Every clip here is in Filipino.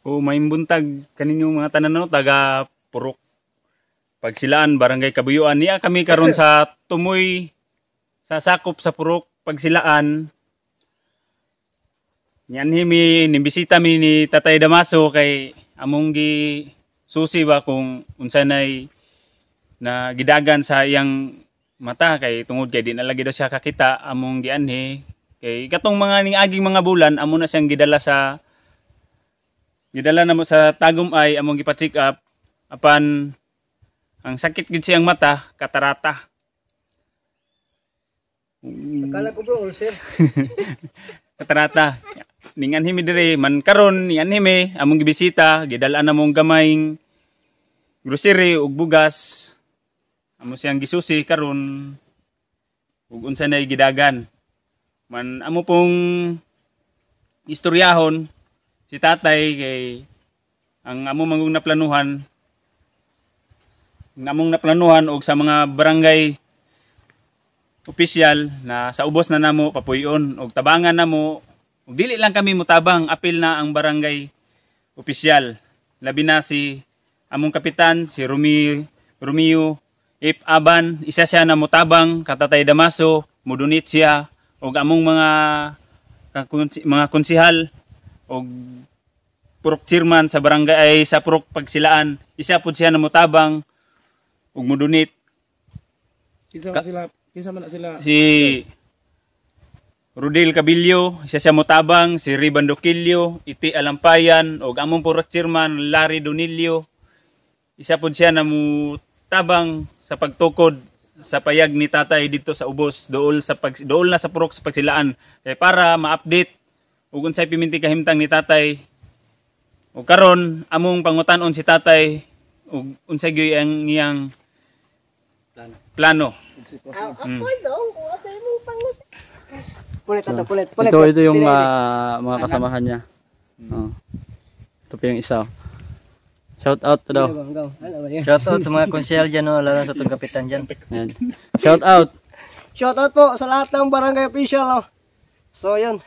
O maimbuntag kaninyo mga tanan taga Purok. Pagsilaan barangay Kabuyuan niya kami karon sa tumoy sa sakop sa Purok pagsilaan. Yan himi nimbisita mi ni Tatay Damaso kay among gi susi ba kung unsa nay na gidagan sa iyang mata kay tungod kay di na lagi daw siya kakita among gianhi kay katong mga ning aging mga bulan amo na siyang gidala sa Gidala na mo sa tagom ay among gipa-check up apan ang sakit gid siyang mata, katarata. Mm. kala ko bro, ulcer. katarata. ningan himi dire man karon ni anhimi among gibisita, gidala na mong gamayng grocery ug bugas. Amo siyang gisusi karon ug unsa na gidagan. Man amo pong istoryahon si tatay kay ang among mangong naplanuhan namong naplanuhan og sa mga barangay official na sa ubos na namo papuyon og tabangan namo og dili lang kami mutabang apil na ang barangay official labi na si among kapitan si Romeo Romeo if aban isa siya na mutabang katatay Damaso mudunit siya og among mga mga konsihal og Purok Chairman sa barangay ay sa Purok Pagsilaan. Isa pud siya na mutabang ug mudunit. Kinsa sila? Kinsa man sila? Si Rudel Cabillo, isa siya mutabang, si Riban Dokilyo, Iti Alampayan, ug among Purok Chairman Larry Donilio. Isa pud siya na mutabang sa pagtukod sa payag ni tatay dito sa ubos dool sa pag, dool na sa purok sa pagsilaan kay eh, para ma-update ug unsay pimenti kahimtang ni tatay o karon among pangutan-on si tatay og unsay gyoy ang iyang plano. plano. Ah, mm. Pulit ito, pulit, pulit. Ito, ito yung uh, mga kasamahan niya. Oh. Ito pa yung isa. Oh. Shout out to daw. Ano Shout out sa mga konsyel dyan, no? lalo sa itong kapitan dyan. Shout out. Shout out po sa lahat ng barangay official. Oh. So, yun.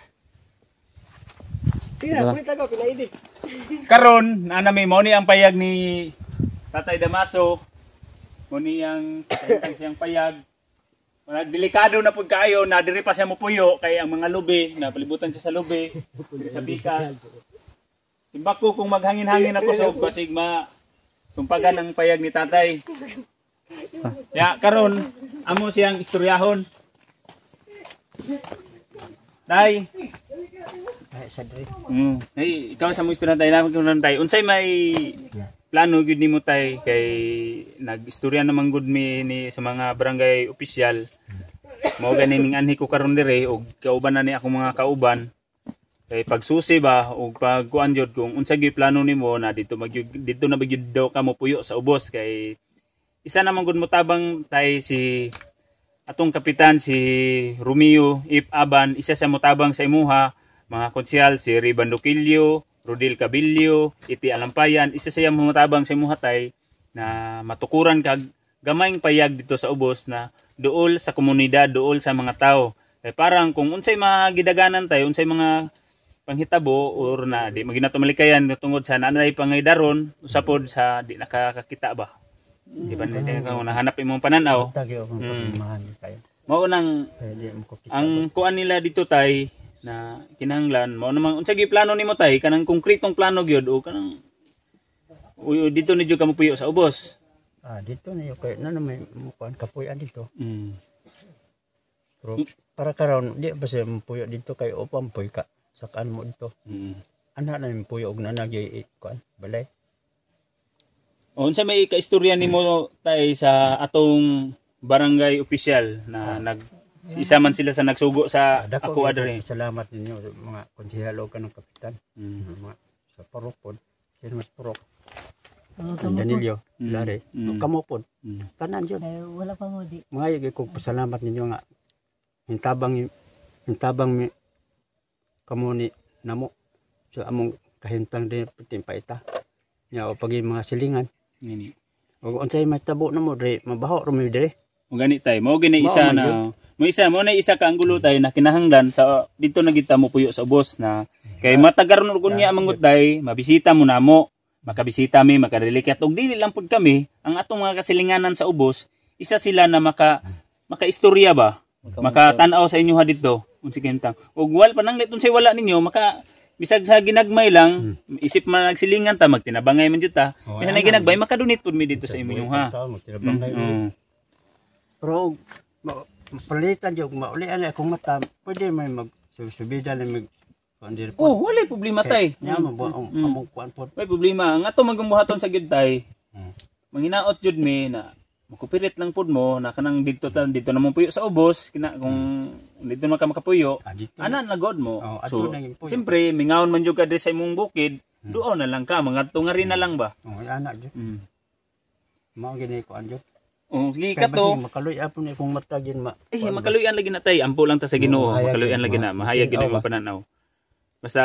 Tira, kulit diba? ako, pinaidit. Karon, na nami mo ni ang payag ni Tatay Damaso. Muni ni ang siyang payag. Mga delikado na pud kaayo na diri pa siya puyo kay ang mga lubi napalibutan palibutan siya sa lubi sa pikas. Timbak ko kung maghangin-hangin ako sa basig ma tumpagan ang payag ni tatay. Ya karon amo siyang istoryahon. Dai, ay, sa dre. Mm. Ay, ikaw sa mga estudyante lang kung nan Unsay may plano gud nimo tay kay nagistorya namang gud mi ni sa mga barangay opisyal. Mao gani ning anhi ko karon dire og kauban na ni akong mga kauban. Kay pagsusi ba og pagkuan jud kung unsa gyud plano nimo na dito mag dito na bagyud daw kamo puyo sa ubos kay isa namang gud mo tabang tay si atong kapitan si Romeo If Aban isa sa mutabang sa imuha mga konsyal, si Riban Duquillo, Rodil Cabillo, Iti Alampayan, isa sa mga matabang sa muhatay na matukuran kag gamayng payag dito sa ubos na dool sa komunidad, dool sa mga tao. Eh, parang kung unsay mga gidaganan tayo, unsay mga panghitabo or na di magina tumalikayan tungod sa nanay pangaydaron usapod sa di nakakakita ba mm. di ba mm. kung nahanap imong pananaw mm. mao nang ang kuan nila dito tay na kinanglan mo namang unsa gi plano nimo tay kanang konkretong plano gyud o kanang uyo dito ni ka mo puyo sa ubos ah dito na yo kay na may mukuan kapuy dito mm. Pero, para karon di ba sa mapuyo dito kay upang puy ka sa kan mo dito mm. ana na mi puyo og nanag gyud eh, eh, kuan balay unsa may ka istorya nimo tay sa atong barangay opisyal na mm. nag isa man sila sa nagsugo sa ah, ako adre. Eh. Salamat ninyo mga konsehalo kanang kapitan. Mm. Mga sa parokon, sino mas parok. Oh, Danilio, mm. lari, mm. kamupon. Mm. Tanan yun. Eh, wala pa mo di. Mga ko pasalamat ninyo nga. Hintabang, hintabang mi, kamo ni namo sa among kahintang din timpaita. Nya o pagi mga silingan. Nini. O unsay may tabo na mo dre, mabaho ro mi dre. O gani tayo. Mao gani isa na mo isa mo na isa ka anggulo tayo na kinahanglan sa dito nagita mo puyo sa boss na kay matagaron kun niya mangut day mabisita mo na mo makabisita mi makarelikat og dili lang pud kami ang atong mga kasilinganan sa ubos isa sila na maka maka istorya ba makatanaw sa inyo ha dito unsa kentang og wal pa nang liton say wala ninyo maka bisag sa ginagmay lang hmm. isip man nagsilingan ta magtinabangay man jud ta oh, bisan na ginagmay makadunit pud mi dito sa inyo ha Mm, mm. Pero palitan yung maulian na akong mata, pwede may subida na mag Kuandir po. Oh, wala problema tay. Nya mo ba ang mm. among kuan po. May problema. Nga to magumuhaton sa gid tay. Hmm. Manginaot jud mi na makupirit lang pod mo na kanang dito ta dito na mong puyo sa ubos kina kung hmm. dito na ka makapuyo. Ah, ana na god mo. Oh, so, sempre mingaon man jud ka sa imong bukid, hmm. doon na lang ka mangadto nga rin na lang ba. Oh, ana jud. Hmm. Mao gini kuan jud. Oh, sige ka to. Makaluyan po ni kung matagin ma. Eh, makaluyan lagi na tay. Ampo lang ta sa Ginoo. Mm, makaluyan lagi na. Mahayag gid ang pananaw. Basta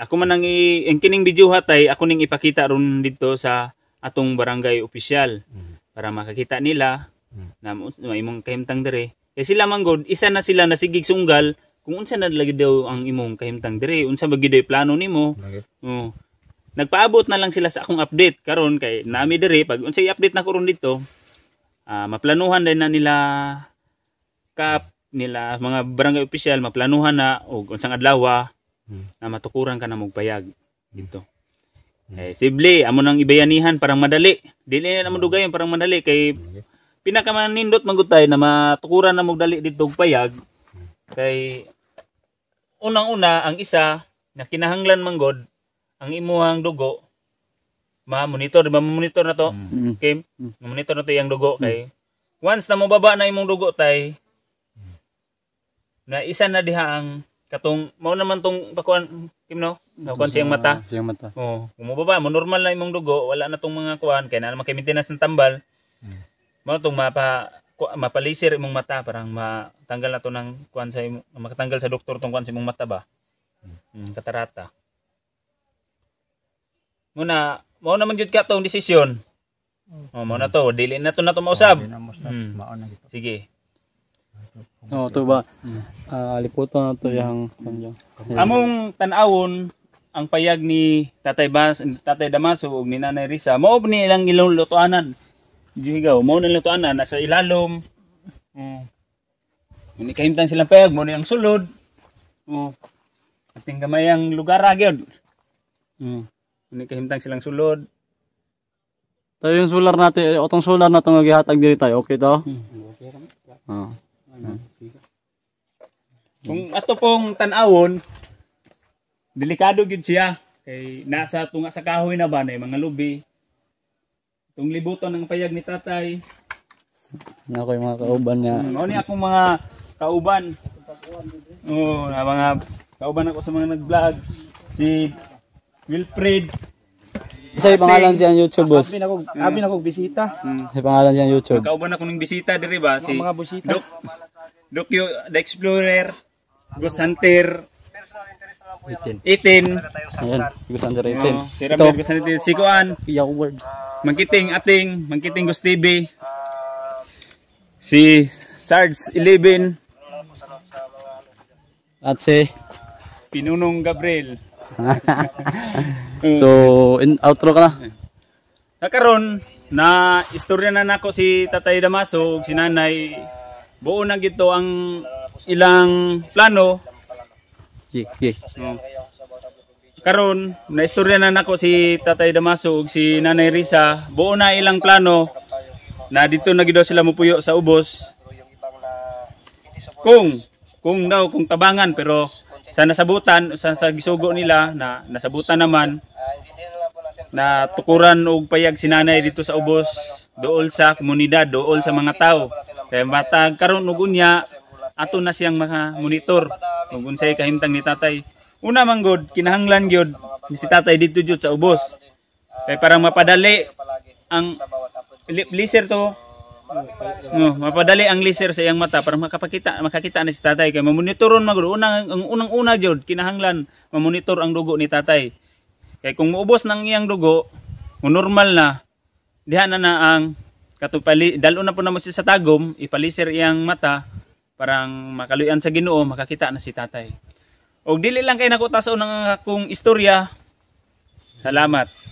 ako man ang ang kining video hatay, ako ning ipakita ron dito sa atong barangay official mm. para makakita nila na imong kahimtang dere. Kay eh, sila man god, isa na sila na sigig sunggal kung unsa na lagi daw ang imong kahimtang dere, unsa ba gid plano nimo. Oh. Nagpaabot na lang sila sa akong update karon kay nami dere pag unsa i update na ko ron dito, uh, maplanuhan din na nila kap nila mga barangay official maplanuhan na og unsang adlaw hmm. na matukuran ka na magbayag dito. Hmm. hmm. Eh sible amo nang ibayanihan parang madali. Dili na mo hmm. dugayon parang madali kay pinaka manindot magutay na matukuran na magdali dito og payag kay unang-una ang isa na kinahanglan manggod ang imuhang dugo ma-monitor, di ba monitor na to? Mm. Kim, mm. mm. monitor na to yung dugo mm. kay. Once na mababa na imong dugo tay, na isa na diha ang katong mao naman tong pakuan Kim no? Nakuan siyang mata. Ah, siyang mata. Oo, oh, kumubaba mo normal na imong dugo, wala na tong mga kuan kay na naman kay maintenance ng tambal. Mm. Mao tong mapa mapalaser imong mata parang matanggal na to ng kuan sa imong makatanggal sa doktor tong kuan sa imong mata ba. Mm, mm katarata. Muna, mao naman jud ka tong desisyon. Oh, mao na to, dili na to na to mausab. Mm. Sige. Oh, to ba. Ah, liputan na to yang kanjo. Hmm. Among tan-awon ang payag ni Tatay Bas, Tatay Damaso ug ni Nanay Risa, mao ni ilang ilang lutuanan. Juhigaw, mao na lutuanan nasa ilalom. Mm. Muni kahimtang silang payag, mo ni ang sulod. Oh. Ating gamay ang lugar ra gyud. Mm. Hindi kahimtang silang sulod. Tayo yung solar natin, eh, otong solar na itong nagihatag diri tayo, okay to? Hmm, ah. Kung ato pong tanawon, delikado gyud siya. Kay nasa tunga sa kahoy na ba na mga lubi. Itong libuton ng payag ni tatay. Na ko mga kauban niya. Hmm, ni akong mga kauban. oh, mga kauban ako sa mga nag-vlog. Si Wilfred. Sa hmm. pangalan siya ang YouTube boss. Abi na kog, abi na kog bisita. Hmm. Sa pangalan siya ang YouTube. Kauban ako ng bisita diri ba si mga bisita. Doc, Doc the Explorer, Ghost Hunter, 18. 18. Ayan, Ghost Hunter 18. si Ramir Ghost Hunter 18. Si Kuan. Yaward. Mangkiting Ating, Mangkiting Ghost TV. Si Sards 11. At si Pinunong Gabriel. so, in outro ka na. Nakaroon na istorya na nako si Tatay Damaso ug si Nanay buo na gito ang ilang plano. Yeah, yeah. Oh. So, karon na istorya na nako si Tatay Damaso ug si Nanay Risa, buo na ilang plano na dito na gid sila mupuyo sa ubos. Kung kung daw kung tabangan pero sa nasabutan sa, sa gisugo nila na nasabutan naman na tukuran og payag sinanay dito sa ubos dool sa komunidad dool sa mga tao kay matag karon ug unya ato na siyang mga monitor ug unsay kahimtang ni tatay una man gud kinahanglan gyud ni si tatay dito jud sa ubos kay parang mapadali ang pleaser to No, mapadali ang laser sa iyang mata para makapakita makakita na si tatay kay mamonitoron magro unang ang unang una jud kinahanglan mamonitor ang dugo ni tatay. Kay kung muubos nang iyang dugo, normal na diha na na ang katupali dalon na po na mo si sa tagom ipaliser iyang mata parang makaluyan sa Ginoo makakita na si tatay. Og dili lang kay nakuta sa unang akong istorya. Salamat.